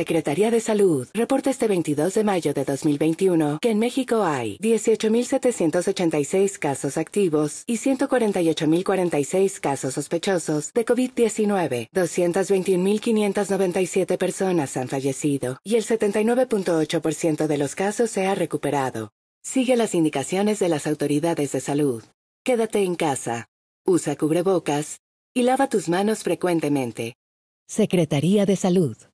Secretaría de Salud reporta este 22 de mayo de 2021 que en México hay 18.786 casos activos y 148.046 casos sospechosos de COVID-19. 221.597 personas han fallecido y el 79.8% de los casos se ha recuperado. Sigue las indicaciones de las autoridades de salud. Quédate en casa. Usa cubrebocas y lava tus manos frecuentemente. Secretaría de Salud.